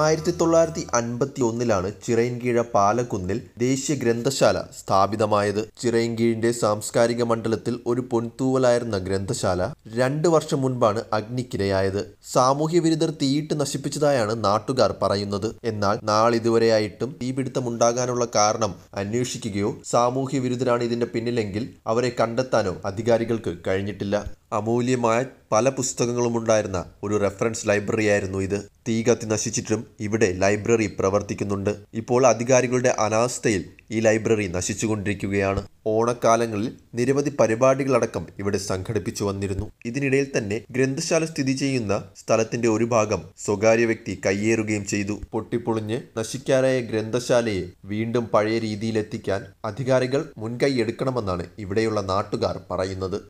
ആയിരത്തി തൊള്ളായിരത്തി അൻപത്തി ഒന്നിലാണ് ചിറയൻകീഴ പാലക്കുന്നിൽ ദേശീയ ഗ്രന്ഥശാല സ്ഥാപിതമായത് ചിറയൻകീഴിന്റെ സാംസ്കാരിക മണ്ഡലത്തിൽ ഒരു പൊൻതൂവലായിരുന്ന ഗ്രന്ഥശാല രണ്ട് വർഷം മുൻപാണ് അഗ്നിക്കിരയായത് സാമൂഹ്യ വിരുദ്ധർ തീയിട്ട് നശിപ്പിച്ചതായാണ് നാട്ടുകാർ പറയുന്നത് എന്നാൽ നാളിതുവരെയായിട്ടും തീപിടുത്തമുണ്ടാകാനുള്ള കാരണം അന്വേഷിക്കുകയോ സാമൂഹ്യ വിരുദ്ധരാണ് ഇതിന്റെ പിന്നിലെങ്കിൽ അവരെ കണ്ടെത്താനോ അധികാരികൾക്ക് കഴിഞ്ഞിട്ടില്ല അമൂല്യമായ പല പുസ്തകങ്ങളും ഉണ്ടായിരുന്ന ഒരു റെഫറൻസ് ലൈബ്രറി ആയിരുന്നു ഇത് തീ കത്തി നശിച്ചിട്ടും ഇവിടെ ലൈബ്രറി പ്രവർത്തിക്കുന്നുണ്ട് ഇപ്പോൾ അധികാരികളുടെ അനാസ്ഥയിൽ ഈ ലൈബ്രറി നശിച്ചുകൊണ്ടിരിക്കുകയാണ് ഓണക്കാലങ്ങളിൽ നിരവധി പരിപാടികളടക്കം ഇവിടെ സംഘടിപ്പിച്ചു വന്നിരുന്നു ഇതിനിടയിൽ തന്നെ ഗ്രന്ഥശാല സ്ഥിതി ചെയ്യുന്ന സ്ഥലത്തിന്റെ ഒരു ഭാഗം സ്വകാര്യ വ്യക്തി കയ്യേറുകയും ചെയ്തു പൊട്ടിപ്പൊളിഞ്ഞ് നശിക്കാരായ ഗ്രന്ഥശാലയെ വീണ്ടും പഴയ രീതിയിലെത്തിക്കാൻ അധികാരികൾ മുൻകൈ എടുക്കണമെന്നാണ് ഇവിടെയുള്ള നാട്ടുകാർ പറയുന്നത്